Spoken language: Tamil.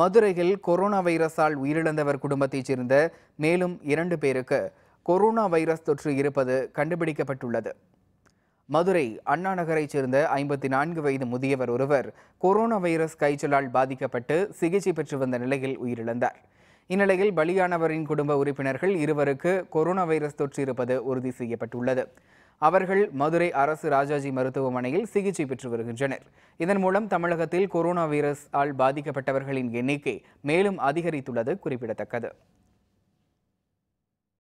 மதுரையில் கொரோனா வைரஸால் உயிரிழந்தவர் குடும்பத்தைச் சேர்ந்த மேலும் இரண்டு பேருக்கு கொரோனா வைரஸ் தொற்று இருப்பது கண்டுபிடிக்கப்பட்டுள்ளது மதுரை அண்ணா நகரைச் சேர்ந்த ஐம்பத்தி நான்கு வயது முதியவர் ஒருவர் கொரோனா வைரஸ் காய்ச்சலால் பாதிக்கப்பட்டு சிகிச்சை பெற்று வந்த நிலையில் உயிரிழந்தார் இந்நிலையில் பலியானவரின் குடும்ப உறுப்பினர்கள் இருவருக்கு கொரோனா வைரஸ் தொற்று இருப்பது உறுதி செய்யப்பட்டுள்ளது அவர்கள் மதுரை அரசு ராஜாஜி மருத்துவமனையில் சிகிச்சை பெற்று வருகின்றனர் இதன் மூலம் தமிழகத்தில் கொரோனா வைரஸ் ஆல் பாதிக்கப்பட்டவர்களின் எண்ணிக்கை மேலும் அதிகரித்துள்ளது குறிப்பிடத்தக்கது